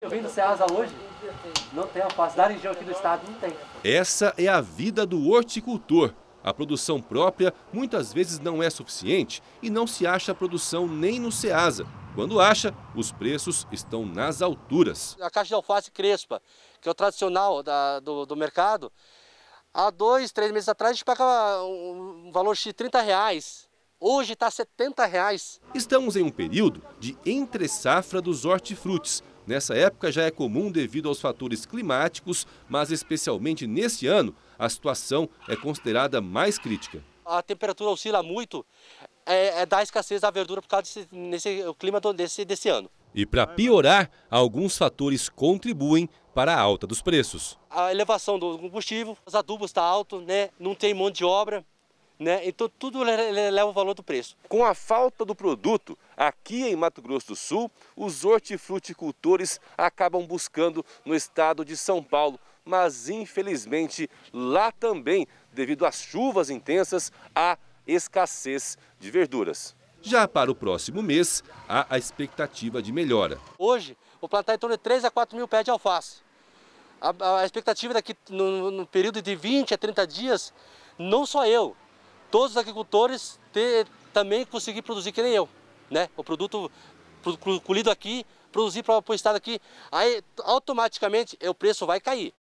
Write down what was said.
Eu vim do Serras hoje, não tem alface. Da região aqui do estado não tem. Essa é a vida do horticultor. A produção própria muitas vezes não é suficiente e não se acha produção nem no Ceasa. Quando acha, os preços estão nas alturas. A caixa de alface crespa, que é o tradicional da, do, do, mercado, há dois, três meses atrás a gente pagava um valor de 30 reais. Hoje está 70 reais. Estamos em um período de entre-safra dos hortifrutis. Nessa época já é comum devido aos fatores climáticos, mas especialmente neste ano, a situação é considerada mais crítica. A temperatura oscila muito, é, é da escassez da verdura por causa desse nesse, clima desse, desse ano. E para piorar, alguns fatores contribuem para a alta dos preços. A elevação do combustível, os adubos estão tá altos, né? não tem mão de obra, né? Então tudo leva o valor do preço. Com a falta do produto, aqui em Mato Grosso do Sul, os hortifruticultores acabam buscando no estado de São Paulo, mas infelizmente lá também, devido às chuvas intensas, há escassez de verduras. Já para o próximo mês, há a expectativa de melhora. Hoje, vou plantar em torno de 3 a 4 mil pés de alface. A, a expectativa daqui é no, no período de 20 a 30 dias, não só eu, todos os agricultores ter, também conseguir produzir que nem eu, né? O produto colhido aqui, produzir para o estado aqui, aí automaticamente o preço vai cair.